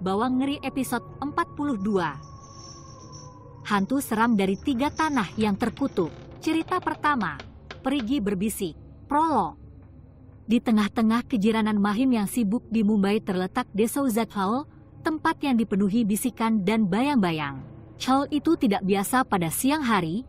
Bawang Ngeri episode 42. Hantu seram dari tiga tanah yang terkutuk. Cerita pertama, Perigi berbisik. Prolo. Di tengah-tengah kejiranan Mahim yang sibuk di Mumbai terletak Desa Uzat Hall, tempat yang dipenuhi bisikan dan bayang-bayang. Hall itu tidak biasa pada siang hari,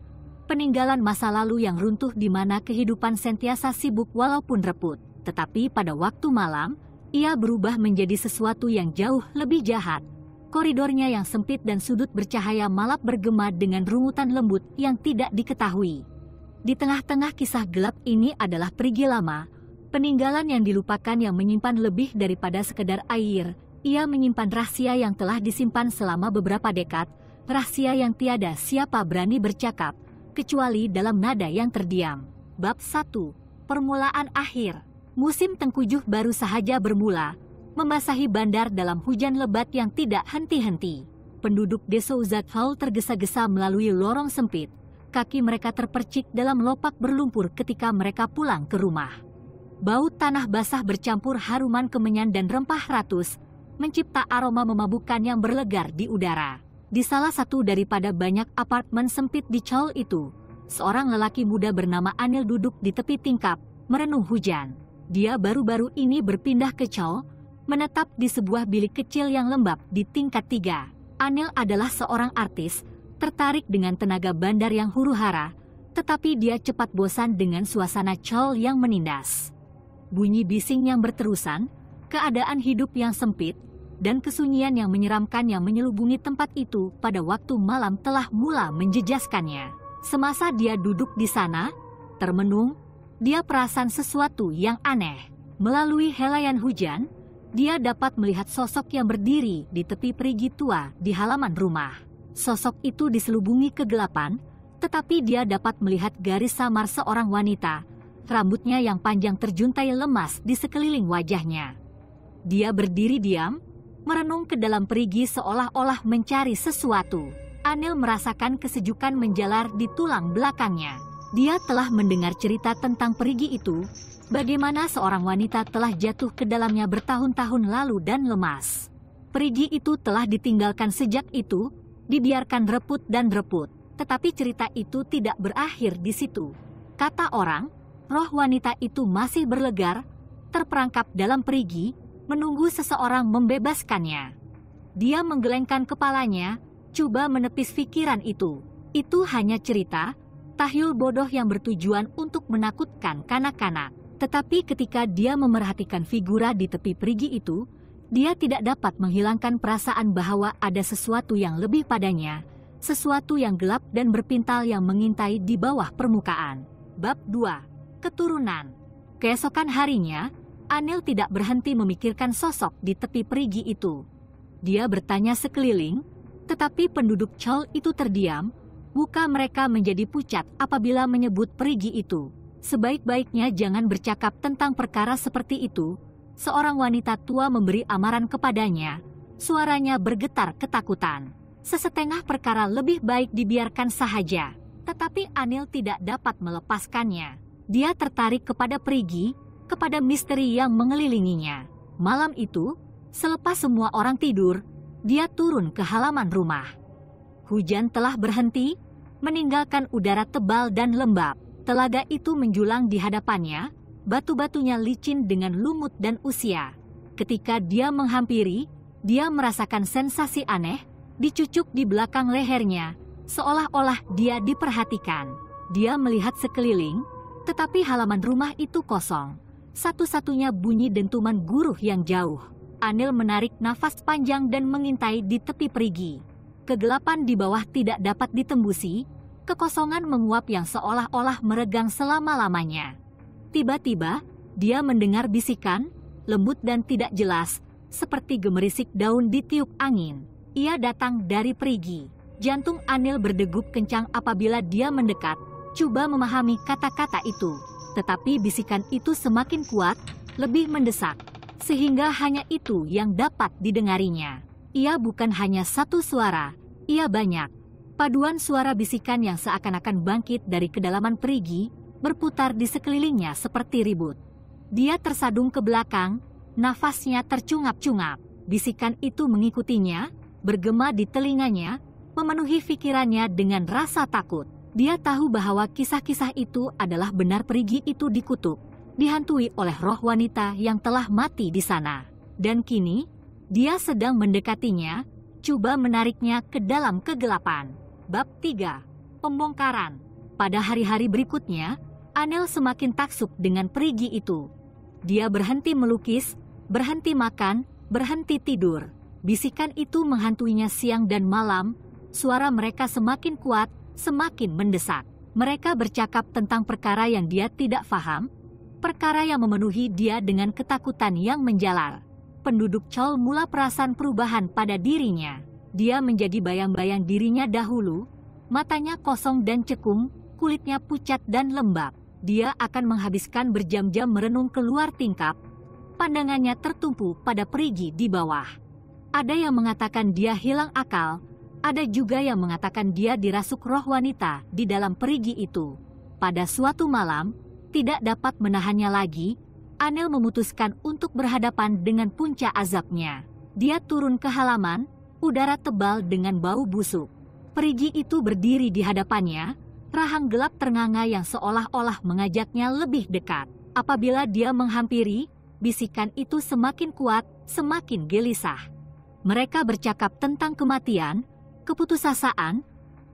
peninggalan masa lalu yang runtuh di mana kehidupan sentiasa sibuk walaupun reput. Tetapi pada waktu malam, ia berubah menjadi sesuatu yang jauh lebih jahat. Koridornya yang sempit dan sudut bercahaya malap bergema dengan rungutan lembut yang tidak diketahui. Di tengah-tengah kisah gelap ini adalah perigi lama, peninggalan yang dilupakan yang menyimpan lebih daripada sekedar air. Ia menyimpan rahasia yang telah disimpan selama beberapa dekad, rahasia yang tiada siapa berani bercakap, kecuali dalam nada yang terdiam. Bab 1. Permulaan akhir musim tengkujuh baru sahaja bermula, memasahi bandar dalam hujan lebat yang tidak henti-henti. Penduduk Desa Uzakhal tergesa-gesa melalui lorong sempit. Kaki mereka terpercik dalam lopak berlumpur ketika mereka pulang ke rumah. Bau tanah basah bercampur haruman kemenyan dan rempah ratus, mencipta aroma memabukkan yang berlegar di udara. Di salah satu daripada banyak apartemen sempit di Chol itu, seorang lelaki muda bernama Anil duduk di tepi tingkap, merenung hujan dia baru-baru ini berpindah ke Chow, menetap di sebuah bilik kecil yang lembab di tingkat tiga. Anil adalah seorang artis, tertarik dengan tenaga bandar yang huru-hara, tetapi dia cepat bosan dengan suasana Chow yang menindas. Bunyi bising yang berterusan, keadaan hidup yang sempit, dan kesunyian yang menyeramkan yang menyelubungi tempat itu pada waktu malam telah mula menjejaskannya. Semasa dia duduk di sana, termenung, dia perasan sesuatu yang aneh. Melalui helaian hujan, dia dapat melihat sosok yang berdiri di tepi perigi tua di halaman rumah. Sosok itu diselubungi kegelapan, tetapi dia dapat melihat garis samar seorang wanita, rambutnya yang panjang terjuntai lemas di sekeliling wajahnya. Dia berdiri diam, merenung ke dalam perigi seolah-olah mencari sesuatu. Anil merasakan kesejukan menjalar di tulang belakangnya dia telah mendengar cerita tentang perigi itu, bagaimana seorang wanita telah jatuh ke dalamnya bertahun-tahun lalu dan lemas. Perigi itu telah ditinggalkan sejak itu, dibiarkan reput dan reput. Tetapi cerita itu tidak berakhir di situ. Kata orang, roh wanita itu masih berlegar, terperangkap dalam perigi, menunggu seseorang membebaskannya. Dia menggelengkan kepalanya, coba menepis pikiran itu. Itu hanya cerita, tahyul bodoh yang bertujuan untuk menakutkan kanak-kanak. Tetapi ketika dia memerhatikan figura di tepi perigi itu, dia tidak dapat menghilangkan perasaan bahwa ada sesuatu yang lebih padanya, sesuatu yang gelap dan berpintal yang mengintai di bawah permukaan. Bab 2. Keturunan Keesokan harinya, Anil tidak berhenti memikirkan sosok di tepi perigi itu. Dia bertanya sekeliling, tetapi penduduk Chol itu terdiam, Muka mereka menjadi pucat apabila menyebut perigi itu. Sebaik-baiknya jangan bercakap tentang perkara seperti itu. Seorang wanita tua memberi amaran kepadanya. Suaranya bergetar ketakutan. Sesetengah perkara lebih baik dibiarkan sahaja. Tetapi Anil tidak dapat melepaskannya. Dia tertarik kepada perigi, kepada misteri yang mengelilinginya. Malam itu, selepas semua orang tidur, dia turun ke halaman rumah. Hujan telah berhenti, meninggalkan udara tebal dan lembab. Telaga itu menjulang di hadapannya, batu-batunya licin dengan lumut dan usia. Ketika dia menghampiri, dia merasakan sensasi aneh, dicucuk di belakang lehernya, seolah-olah dia diperhatikan. Dia melihat sekeliling, tetapi halaman rumah itu kosong. Satu-satunya bunyi dentuman guruh yang jauh. Anil menarik nafas panjang dan mengintai di tepi perigi kegelapan di bawah tidak dapat ditembusi, kekosongan menguap yang seolah-olah meregang selama-lamanya. Tiba-tiba, dia mendengar bisikan, lembut dan tidak jelas, seperti gemerisik daun ditiup angin. Ia datang dari perigi. Jantung Anil berdegup kencang apabila dia mendekat, coba memahami kata-kata itu. Tetapi bisikan itu semakin kuat, lebih mendesak, sehingga hanya itu yang dapat didengarinya. Ia bukan hanya satu suara, ia banyak. Paduan suara bisikan yang seakan-akan bangkit dari kedalaman perigi, berputar di sekelilingnya seperti ribut. Dia tersadung ke belakang, nafasnya tercungap-cungap. Bisikan itu mengikutinya, bergema di telinganya, memenuhi pikirannya dengan rasa takut. Dia tahu bahwa kisah-kisah itu adalah benar perigi itu dikutuk, dihantui oleh roh wanita yang telah mati di sana. Dan kini, dia sedang mendekatinya, coba menariknya ke dalam kegelapan. Bab 3. Pembongkaran. Pada hari-hari berikutnya, Anel semakin taksub dengan perigi itu. Dia berhenti melukis, berhenti makan, berhenti tidur. Bisikan itu menghantuinya siang dan malam, suara mereka semakin kuat, semakin mendesak. Mereka bercakap tentang perkara yang dia tidak faham, perkara yang memenuhi dia dengan ketakutan yang menjalar penduduk Chol mula perasan perubahan pada dirinya. Dia menjadi bayang-bayang dirinya dahulu, matanya kosong dan cekung, kulitnya pucat dan lembab. Dia akan menghabiskan berjam-jam merenung keluar tingkap, pandangannya tertumpu pada perigi di bawah. Ada yang mengatakan dia hilang akal, ada juga yang mengatakan dia dirasuk roh wanita di dalam perigi itu. Pada suatu malam, tidak dapat menahannya lagi, Anel memutuskan untuk berhadapan dengan puncak azabnya. Dia turun ke halaman, udara tebal dengan bau busuk. Perigi itu berdiri di hadapannya, rahang gelap ternganga yang seolah-olah mengajaknya lebih dekat. Apabila dia menghampiri, bisikan itu semakin kuat, semakin gelisah. Mereka bercakap tentang kematian, keputusasaan,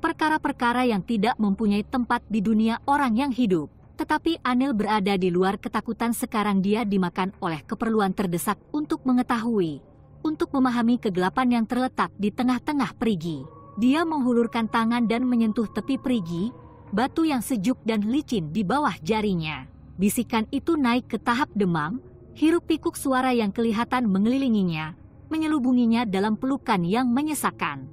perkara-perkara yang tidak mempunyai tempat di dunia orang yang hidup. Tetapi Anil berada di luar ketakutan sekarang dia dimakan oleh keperluan terdesak untuk mengetahui, untuk memahami kegelapan yang terletak di tengah-tengah perigi. Dia menghulurkan tangan dan menyentuh tepi perigi, batu yang sejuk dan licin di bawah jarinya. Bisikan itu naik ke tahap demam, hirup pikuk suara yang kelihatan mengelilinginya, menyelubunginya dalam pelukan yang menyesakan.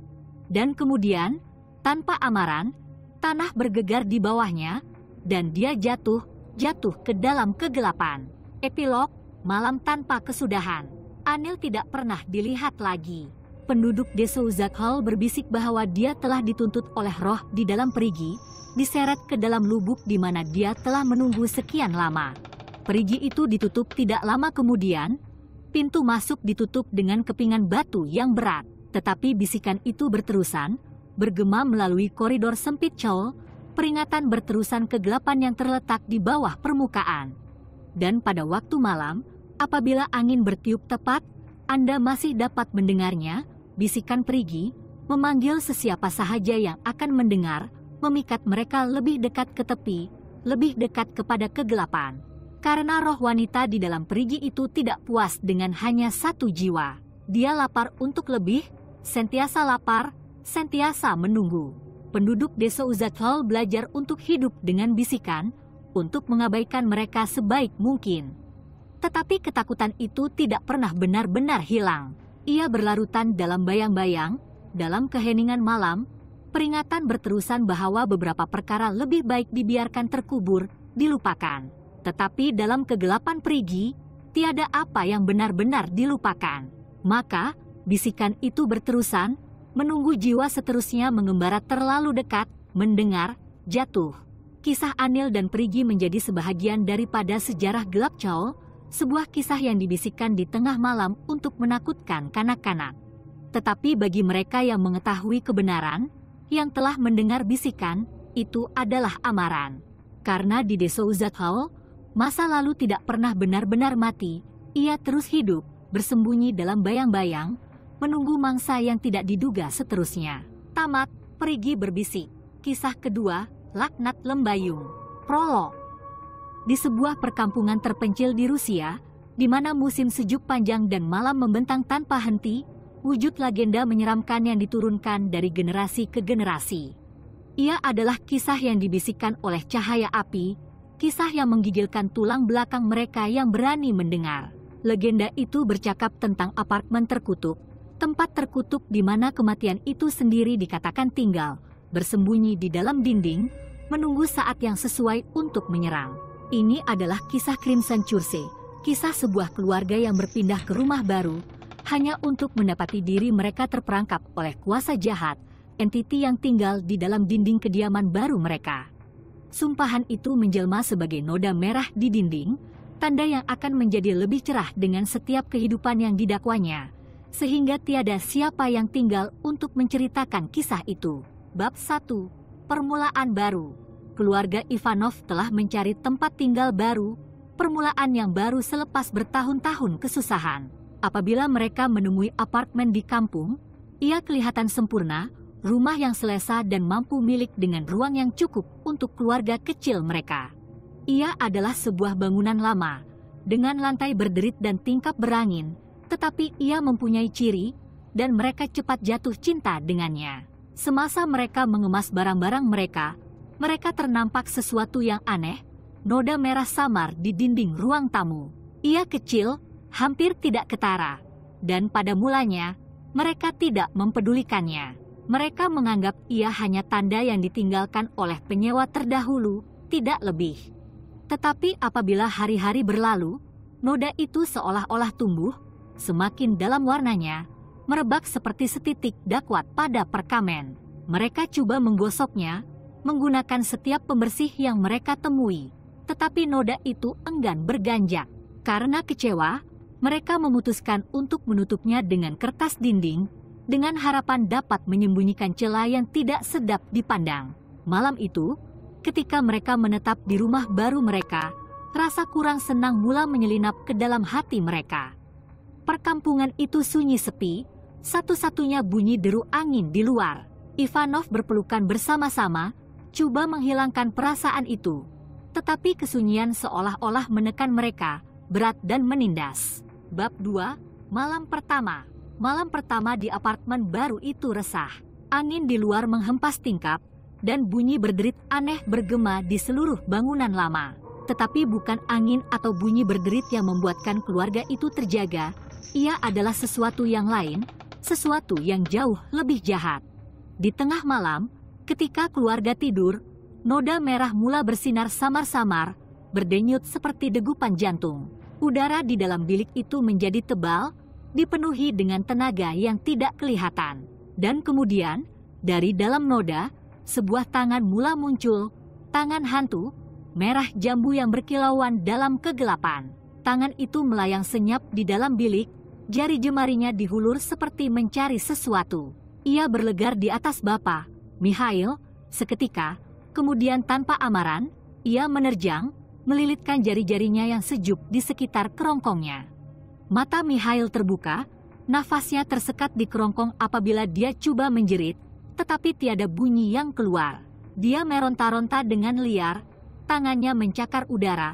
Dan kemudian, tanpa amaran, tanah bergegar di bawahnya, dan dia jatuh, jatuh ke dalam kegelapan. Epilog, malam tanpa kesudahan. Anil tidak pernah dilihat lagi. Penduduk desa Hall berbisik bahwa dia telah dituntut oleh roh di dalam perigi, diseret ke dalam lubuk di mana dia telah menunggu sekian lama. Perigi itu ditutup tidak lama kemudian, pintu masuk ditutup dengan kepingan batu yang berat. Tetapi bisikan itu berterusan, bergema melalui koridor sempit Chol, peringatan berterusan kegelapan yang terletak di bawah permukaan. Dan pada waktu malam, apabila angin bertiup tepat, Anda masih dapat mendengarnya, bisikan perigi, memanggil sesiapa sahaja yang akan mendengar, memikat mereka lebih dekat ke tepi, lebih dekat kepada kegelapan. Karena roh wanita di dalam perigi itu tidak puas dengan hanya satu jiwa. Dia lapar untuk lebih, sentiasa lapar, sentiasa menunggu penduduk desa Uzatol belajar untuk hidup dengan bisikan untuk mengabaikan mereka sebaik mungkin. Tetapi ketakutan itu tidak pernah benar-benar hilang. Ia berlarutan dalam bayang-bayang, dalam keheningan malam, peringatan berterusan bahwa beberapa perkara lebih baik dibiarkan terkubur, dilupakan. Tetapi dalam kegelapan perigi, tiada apa yang benar-benar dilupakan. Maka, bisikan itu berterusan, menunggu jiwa seterusnya mengembara terlalu dekat, mendengar, jatuh. Kisah Anil dan Perigi menjadi sebahagian daripada sejarah gelap Chaol, sebuah kisah yang dibisikkan di tengah malam untuk menakutkan kanak-kanak. Tetapi bagi mereka yang mengetahui kebenaran, yang telah mendengar bisikan, itu adalah amaran. Karena di Desa Uzat masa lalu tidak pernah benar-benar mati, ia terus hidup, bersembunyi dalam bayang-bayang, menunggu mangsa yang tidak diduga seterusnya. Tamat, perigi berbisik. Kisah kedua, Laknat Lembayung. Prolog. Di sebuah perkampungan terpencil di Rusia, di mana musim sejuk panjang dan malam membentang tanpa henti, wujud legenda menyeramkan yang diturunkan dari generasi ke generasi. Ia adalah kisah yang dibisikkan oleh cahaya api, kisah yang menggigilkan tulang belakang mereka yang berani mendengar. Legenda itu bercakap tentang apartemen terkutuk tempat terkutuk di mana kematian itu sendiri dikatakan tinggal, bersembunyi di dalam dinding, menunggu saat yang sesuai untuk menyerang. Ini adalah kisah Crimson Curse, kisah sebuah keluarga yang berpindah ke rumah baru, hanya untuk mendapati diri mereka terperangkap oleh kuasa jahat, entiti yang tinggal di dalam dinding kediaman baru mereka. Sumpahan itu menjelma sebagai noda merah di dinding, tanda yang akan menjadi lebih cerah dengan setiap kehidupan yang didakwanya sehingga tiada siapa yang tinggal untuk menceritakan kisah itu. Bab 1. Permulaan baru. Keluarga Ivanov telah mencari tempat tinggal baru, permulaan yang baru selepas bertahun-tahun kesusahan. Apabila mereka menemui apartemen di kampung, ia kelihatan sempurna, rumah yang selesa dan mampu milik dengan ruang yang cukup untuk keluarga kecil mereka. Ia adalah sebuah bangunan lama, dengan lantai berderit dan tingkap berangin, tetapi ia mempunyai ciri dan mereka cepat jatuh cinta dengannya. Semasa mereka mengemas barang-barang mereka, mereka ternampak sesuatu yang aneh, noda merah samar di dinding ruang tamu. Ia kecil, hampir tidak ketara, dan pada mulanya mereka tidak mempedulikannya. Mereka menganggap ia hanya tanda yang ditinggalkan oleh penyewa terdahulu, tidak lebih. Tetapi apabila hari-hari berlalu, noda itu seolah-olah tumbuh semakin dalam warnanya, merebak seperti setitik dakwat pada perkamen. Mereka coba menggosoknya menggunakan setiap pembersih yang mereka temui, tetapi noda itu enggan berganjak. Karena kecewa, mereka memutuskan untuk menutupnya dengan kertas dinding dengan harapan dapat menyembunyikan celah yang tidak sedap dipandang. Malam itu, ketika mereka menetap di rumah baru mereka, rasa kurang senang mula menyelinap ke dalam hati mereka. Perkampungan itu sunyi sepi, satu-satunya bunyi deru angin di luar. Ivanov berpelukan bersama-sama, coba menghilangkan perasaan itu. Tetapi kesunyian seolah-olah menekan mereka, berat dan menindas. Bab 2, Malam Pertama Malam pertama di apartemen baru itu resah. Angin di luar menghempas tingkap, dan bunyi berderit aneh bergema di seluruh bangunan lama. Tetapi bukan angin atau bunyi berderit yang membuatkan keluarga itu terjaga, ia adalah sesuatu yang lain, sesuatu yang jauh lebih jahat. Di tengah malam, ketika keluarga tidur, noda merah mula bersinar samar-samar, berdenyut seperti degupan jantung. Udara di dalam bilik itu menjadi tebal, dipenuhi dengan tenaga yang tidak kelihatan. Dan kemudian, dari dalam noda, sebuah tangan mula muncul, tangan hantu, merah jambu yang berkilauan dalam kegelapan tangan itu melayang senyap di dalam bilik, jari jemarinya dihulur seperti mencari sesuatu. Ia berlegar di atas bapa, Mihail, seketika, kemudian tanpa amaran, ia menerjang, melilitkan jari-jarinya yang sejuk di sekitar kerongkongnya. Mata Mihail terbuka, nafasnya tersekat di kerongkong apabila dia coba menjerit, tetapi tiada bunyi yang keluar. Dia meronta-ronta dengan liar, tangannya mencakar udara,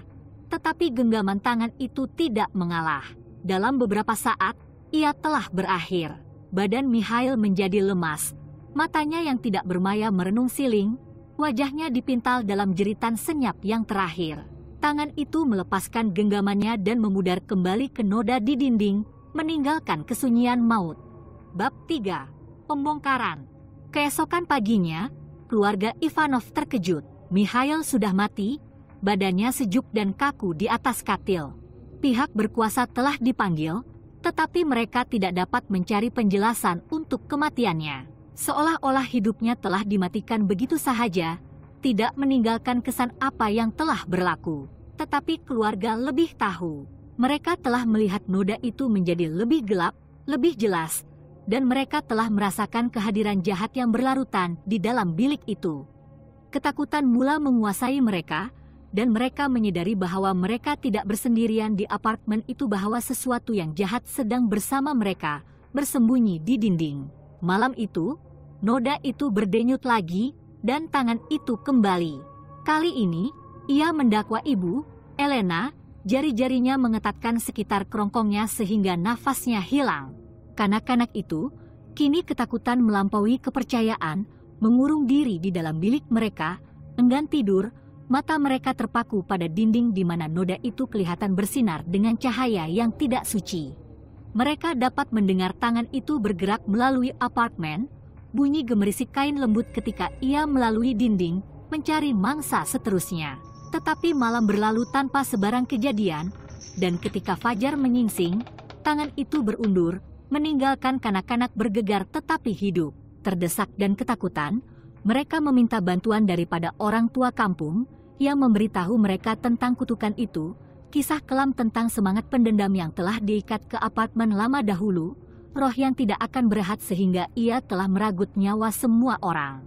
tetapi genggaman tangan itu tidak mengalah. Dalam beberapa saat, ia telah berakhir. Badan Mihail menjadi lemas. Matanya yang tidak bermaya merenung siling, wajahnya dipintal dalam jeritan senyap yang terakhir. Tangan itu melepaskan genggamannya dan memudar kembali ke noda di dinding, meninggalkan kesunyian maut. Bab 3. Pembongkaran Keesokan paginya, keluarga Ivanov terkejut. Mihail sudah mati, badannya sejuk dan kaku di atas katil. Pihak berkuasa telah dipanggil, tetapi mereka tidak dapat mencari penjelasan untuk kematiannya. Seolah-olah hidupnya telah dimatikan begitu sahaja, tidak meninggalkan kesan apa yang telah berlaku. Tetapi keluarga lebih tahu. Mereka telah melihat noda itu menjadi lebih gelap, lebih jelas, dan mereka telah merasakan kehadiran jahat yang berlarutan di dalam bilik itu. Ketakutan mula menguasai mereka, dan mereka menyadari bahwa mereka tidak bersendirian di apartemen itu bahwa sesuatu yang jahat sedang bersama mereka, bersembunyi di dinding. Malam itu, noda itu berdenyut lagi, dan tangan itu kembali. Kali ini, ia mendakwa ibu, Elena, jari-jarinya mengetatkan sekitar kerongkongnya sehingga nafasnya hilang. Kanak-kanak itu, kini ketakutan melampaui kepercayaan, mengurung diri di dalam bilik mereka, enggan tidur, Mata mereka terpaku pada dinding di mana noda itu kelihatan bersinar dengan cahaya yang tidak suci. Mereka dapat mendengar tangan itu bergerak melalui apartemen, bunyi gemerisik kain lembut ketika ia melalui dinding, mencari mangsa seterusnya. Tetapi malam berlalu tanpa sebarang kejadian, dan ketika Fajar menyingsing, tangan itu berundur, meninggalkan kanak-kanak bergegar tetapi hidup. Terdesak dan ketakutan, mereka meminta bantuan daripada orang tua kampung, ia memberitahu mereka tentang kutukan itu, kisah kelam tentang semangat pendendam yang telah diikat ke apartemen lama dahulu, roh yang tidak akan berehat sehingga ia telah meragut nyawa semua orang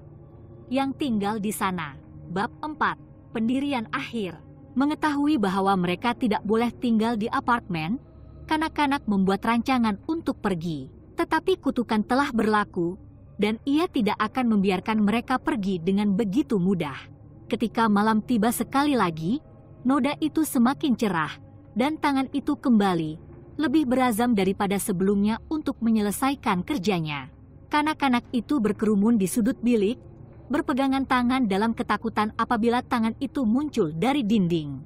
yang tinggal di sana. Bab 4, Pendirian Akhir Mengetahui bahwa mereka tidak boleh tinggal di apartemen, kanak-kanak membuat rancangan untuk pergi. Tetapi kutukan telah berlaku, dan ia tidak akan membiarkan mereka pergi dengan begitu mudah. Ketika malam tiba sekali lagi, noda itu semakin cerah, dan tangan itu kembali, lebih berazam daripada sebelumnya untuk menyelesaikan kerjanya. Kanak-kanak itu berkerumun di sudut bilik, berpegangan tangan dalam ketakutan apabila tangan itu muncul dari dinding.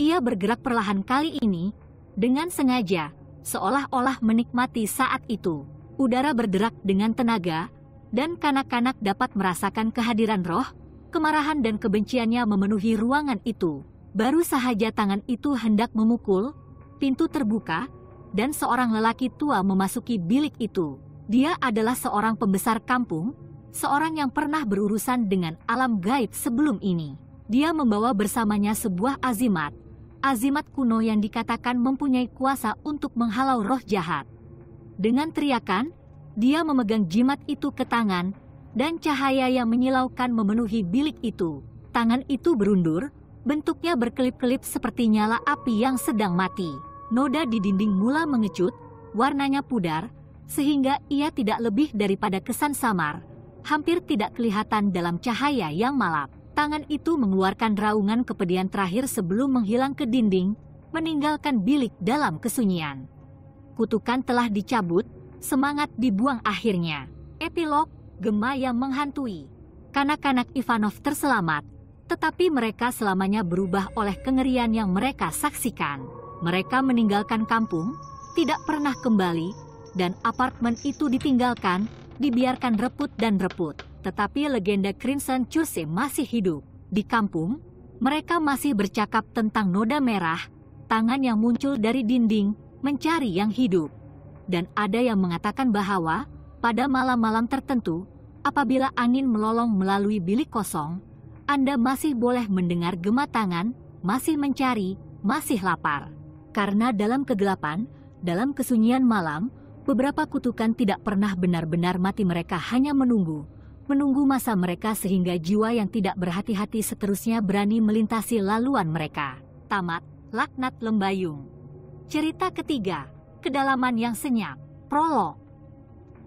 Ia bergerak perlahan kali ini, dengan sengaja, seolah-olah menikmati saat itu. Udara berderak dengan tenaga, dan kanak-kanak dapat merasakan kehadiran roh Kemarahan dan kebenciannya memenuhi ruangan itu. Baru sahaja tangan itu hendak memukul, pintu terbuka, dan seorang lelaki tua memasuki bilik itu. Dia adalah seorang pembesar kampung, seorang yang pernah berurusan dengan alam gaib sebelum ini. Dia membawa bersamanya sebuah azimat, azimat kuno yang dikatakan mempunyai kuasa untuk menghalau roh jahat. Dengan teriakan, dia memegang jimat itu ke tangan dan cahaya yang menyilaukan memenuhi bilik itu. Tangan itu berundur, bentuknya berkelip-kelip seperti nyala api yang sedang mati. Noda di dinding mula mengecut, warnanya pudar, sehingga ia tidak lebih daripada kesan samar, hampir tidak kelihatan dalam cahaya yang malap. Tangan itu mengeluarkan raungan kepedihan terakhir sebelum menghilang ke dinding, meninggalkan bilik dalam kesunyian. Kutukan telah dicabut, semangat dibuang akhirnya. Epilog gema yang menghantui. Kanak-kanak Ivanov terselamat, tetapi mereka selamanya berubah oleh kengerian yang mereka saksikan. Mereka meninggalkan kampung, tidak pernah kembali, dan apartemen itu ditinggalkan, dibiarkan reput dan reput. Tetapi legenda Crimson Curse masih hidup. Di kampung, mereka masih bercakap tentang noda merah, tangan yang muncul dari dinding, mencari yang hidup. Dan ada yang mengatakan bahwa pada malam-malam tertentu, apabila angin melolong melalui bilik kosong, Anda masih boleh mendengar tangan, masih mencari, masih lapar. Karena dalam kegelapan, dalam kesunyian malam, beberapa kutukan tidak pernah benar-benar mati mereka hanya menunggu, menunggu masa mereka sehingga jiwa yang tidak berhati-hati seterusnya berani melintasi laluan mereka. Tamat, Laknat Lembayung. Cerita ketiga, Kedalaman yang Senyap, Prolog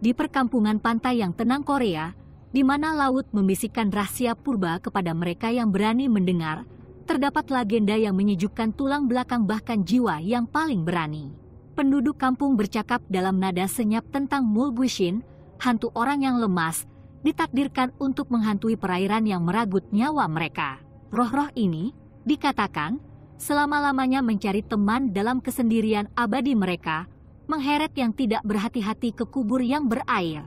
di perkampungan pantai yang tenang Korea, di mana laut membisikkan rahasia purba kepada mereka yang berani mendengar, terdapat legenda yang menyejukkan tulang belakang bahkan jiwa yang paling berani. Penduduk kampung bercakap dalam nada senyap tentang Mulguishin, hantu orang yang lemas, ditakdirkan untuk menghantui perairan yang meragut nyawa mereka. Roh-roh ini, dikatakan, selama-lamanya mencari teman dalam kesendirian abadi mereka, mengheret yang tidak berhati-hati ke kubur yang berair.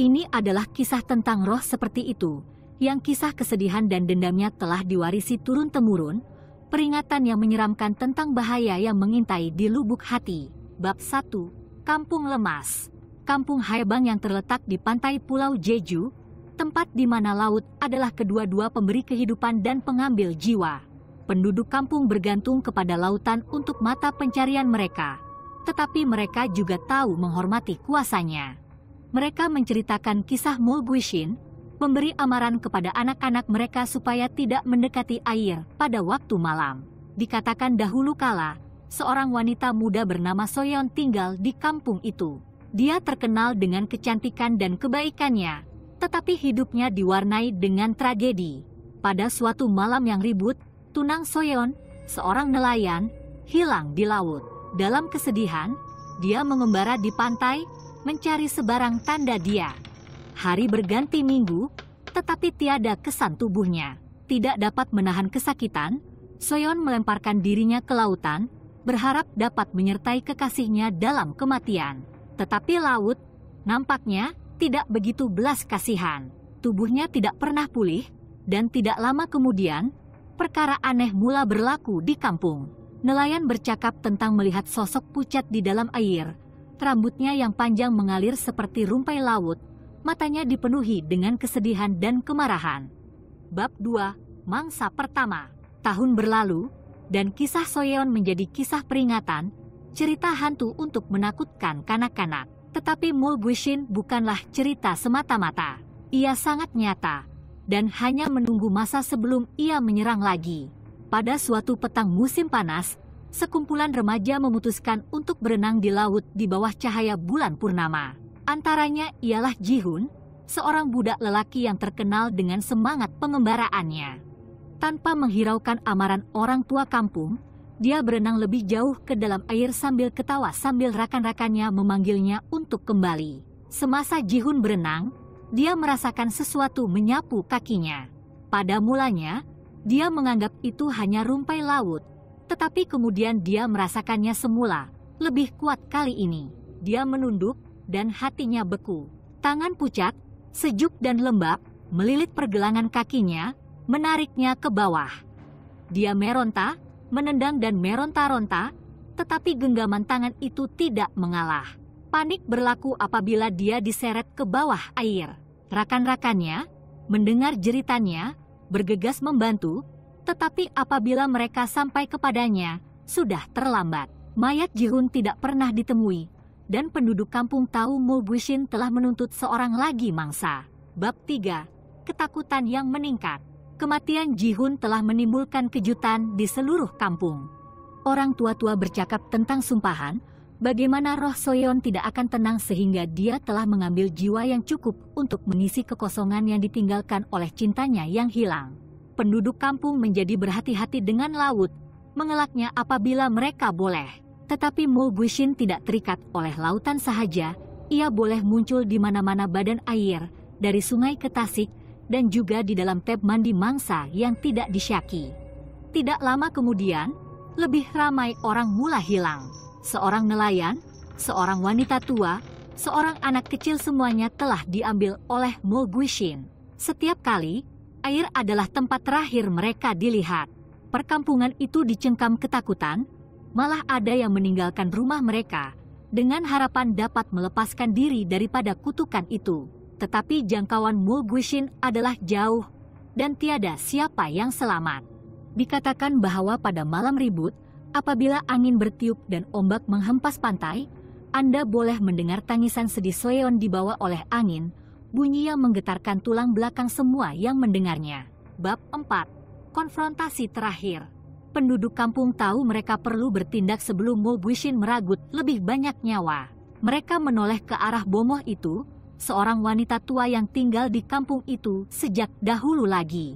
Ini adalah kisah tentang roh seperti itu, yang kisah kesedihan dan dendamnya telah diwarisi turun-temurun, peringatan yang menyeramkan tentang bahaya yang mengintai di lubuk hati. Bab 1, Kampung Lemas Kampung Haibang yang terletak di pantai Pulau Jeju, tempat di mana laut adalah kedua-dua pemberi kehidupan dan pengambil jiwa. Penduduk kampung bergantung kepada lautan untuk mata pencarian mereka tetapi mereka juga tahu menghormati kuasanya. Mereka menceritakan kisah Mulguishin, memberi amaran kepada anak-anak mereka supaya tidak mendekati air pada waktu malam. Dikatakan dahulu kala, seorang wanita muda bernama Soyeon tinggal di kampung itu. Dia terkenal dengan kecantikan dan kebaikannya, tetapi hidupnya diwarnai dengan tragedi. Pada suatu malam yang ribut, tunang Soyeon, seorang nelayan, hilang di laut. Dalam kesedihan, dia mengembara di pantai mencari sebarang tanda dia. Hari berganti minggu, tetapi tiada kesan tubuhnya. Tidak dapat menahan kesakitan, Soyon melemparkan dirinya ke lautan, berharap dapat menyertai kekasihnya dalam kematian. Tetapi laut, nampaknya tidak begitu belas kasihan. Tubuhnya tidak pernah pulih, dan tidak lama kemudian, perkara aneh mula berlaku di kampung. Nelayan bercakap tentang melihat sosok pucat di dalam air. Rambutnya yang panjang mengalir seperti rumpai laut, matanya dipenuhi dengan kesedihan dan kemarahan. Bab 2, Mangsa Pertama Tahun berlalu, dan kisah Soyeon menjadi kisah peringatan, cerita hantu untuk menakutkan kanak-kanak. Tetapi Mul Guishin bukanlah cerita semata-mata. Ia sangat nyata, dan hanya menunggu masa sebelum ia menyerang lagi. Pada suatu petang musim panas, sekumpulan remaja memutuskan untuk berenang di laut di bawah cahaya bulan purnama. Antaranya ialah Jihun, seorang budak lelaki yang terkenal dengan semangat pengembaraannya. Tanpa menghiraukan amaran orang tua kampung, dia berenang lebih jauh ke dalam air sambil ketawa sambil rakan-rakannya memanggilnya untuk kembali. Semasa Jihun berenang, dia merasakan sesuatu menyapu kakinya. Pada mulanya, dia menganggap itu hanya rumpai laut, tetapi kemudian dia merasakannya semula, lebih kuat kali ini. Dia menunduk dan hatinya beku. Tangan pucat, sejuk dan lembab, melilit pergelangan kakinya, menariknya ke bawah. Dia meronta, menendang dan meronta-ronta, tetapi genggaman tangan itu tidak mengalah. Panik berlaku apabila dia diseret ke bawah air. Rakan-rakannya mendengar jeritannya, bergegas membantu, tetapi apabila mereka sampai kepadanya, sudah terlambat. Mayat Jihun tidak pernah ditemui, dan penduduk kampung tahu Mulbushin telah menuntut seorang lagi mangsa. Bab 3. Ketakutan yang meningkat. Kematian Jihun telah menimbulkan kejutan di seluruh kampung. Orang tua-tua bercakap tentang sumpahan, bagaimana roh Soyeon tidak akan tenang sehingga dia telah mengambil jiwa yang cukup untuk mengisi kekosongan yang ditinggalkan oleh cintanya yang hilang. Penduduk kampung menjadi berhati-hati dengan laut, mengelaknya apabila mereka boleh. Tetapi Mo Guishin tidak terikat oleh lautan sahaja, ia boleh muncul di mana-mana badan air, dari sungai ke Tasik, dan juga di dalam tep mandi mangsa yang tidak disyaki. Tidak lama kemudian, lebih ramai orang mula hilang seorang nelayan, seorang wanita tua, seorang anak kecil semuanya telah diambil oleh Mulguishin. Setiap kali, air adalah tempat terakhir mereka dilihat. Perkampungan itu dicengkam ketakutan, malah ada yang meninggalkan rumah mereka dengan harapan dapat melepaskan diri daripada kutukan itu. Tetapi jangkauan Mulguishin adalah jauh dan tiada siapa yang selamat. Dikatakan bahwa pada malam ribut, Apabila angin bertiup dan ombak menghempas pantai, Anda boleh mendengar tangisan sedih Sleon dibawa oleh angin, bunyi yang menggetarkan tulang belakang semua yang mendengarnya. Bab 4. Konfrontasi terakhir. Penduduk kampung tahu mereka perlu bertindak sebelum Mulbushin meragut lebih banyak nyawa. Mereka menoleh ke arah bomoh itu, seorang wanita tua yang tinggal di kampung itu sejak dahulu lagi.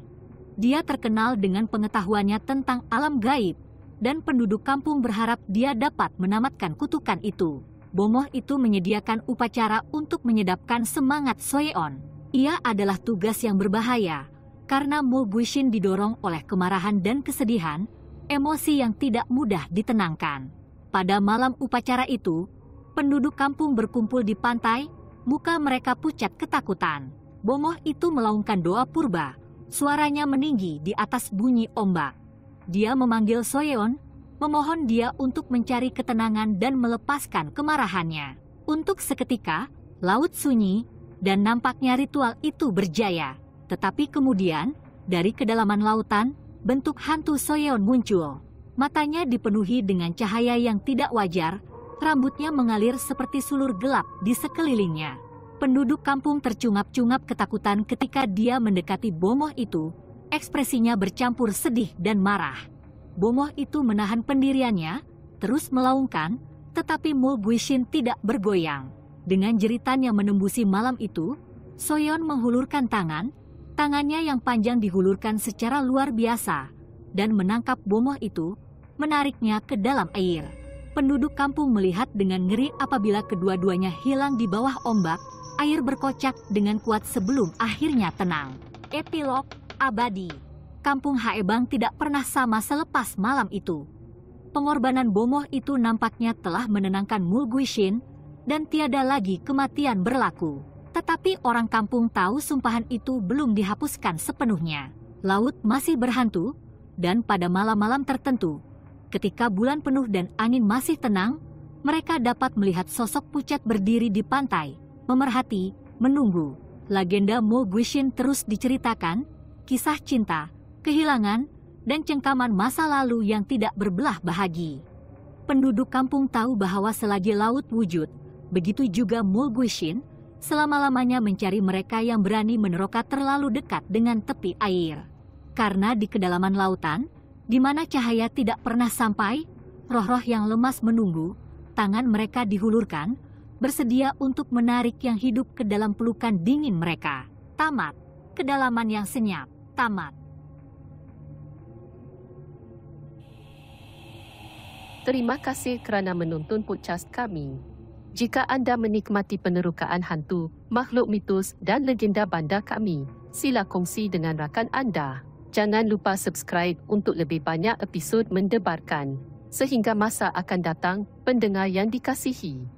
Dia terkenal dengan pengetahuannya tentang alam gaib dan penduduk kampung berharap dia dapat menamatkan kutukan itu. Bomoh itu menyediakan upacara untuk menyedapkan semangat Soeon. Ia adalah tugas yang berbahaya, karena Mo Guishin didorong oleh kemarahan dan kesedihan, emosi yang tidak mudah ditenangkan. Pada malam upacara itu, penduduk kampung berkumpul di pantai, muka mereka pucat ketakutan. Bomoh itu melaungkan doa purba, suaranya meninggi di atas bunyi ombak. Dia memanggil Soyeon, memohon dia untuk mencari ketenangan dan melepaskan kemarahannya. Untuk seketika, laut sunyi dan nampaknya ritual itu berjaya. Tetapi kemudian, dari kedalaman lautan, bentuk hantu Soyeon muncul. Matanya dipenuhi dengan cahaya yang tidak wajar, rambutnya mengalir seperti sulur gelap di sekelilingnya. Penduduk kampung tercungap-cungap ketakutan ketika dia mendekati bomoh itu Ekspresinya bercampur sedih dan marah. Bomoh itu menahan pendiriannya, terus melaungkan, tetapi Mul Guishin tidak bergoyang. Dengan jeritan yang menembusi malam itu, Soyeon menghulurkan tangan, tangannya yang panjang dihulurkan secara luar biasa, dan menangkap bomoh itu, menariknya ke dalam air. Penduduk kampung melihat dengan ngeri apabila kedua-duanya hilang di bawah ombak, air berkocak dengan kuat sebelum akhirnya tenang. Epilog abadi. Kampung Haebang tidak pernah sama selepas malam itu. Pengorbanan Bomoh itu nampaknya telah menenangkan Mulguishin dan tiada lagi kematian berlaku. Tetapi orang kampung tahu sumpahan itu belum dihapuskan sepenuhnya. Laut masih berhantu, dan pada malam-malam tertentu, ketika bulan penuh dan angin masih tenang, mereka dapat melihat sosok pucat berdiri di pantai, memerhati, menunggu. Legenda Mo Guishin terus diceritakan, kisah cinta, kehilangan, dan cengkaman masa lalu yang tidak berbelah bahagi. Penduduk kampung tahu bahwa selagi laut wujud, begitu juga Mulguishin selama-lamanya mencari mereka yang berani meneroka terlalu dekat dengan tepi air. Karena di kedalaman lautan, di mana cahaya tidak pernah sampai, roh-roh yang lemas menunggu, tangan mereka dihulurkan, bersedia untuk menarik yang hidup ke dalam pelukan dingin mereka. Tamat, kedalaman yang senyap. tamat. Terima kasih kerana menonton podcast kami. Jika anda menikmati penerukaan hantu, makhluk mitos dan legenda bandar kami, sila kongsi dengan rakan anda. Jangan lupa subscribe untuk lebih banyak episod mendebarkan. Sehingga masa akan datang, pendengar yang dikasihi.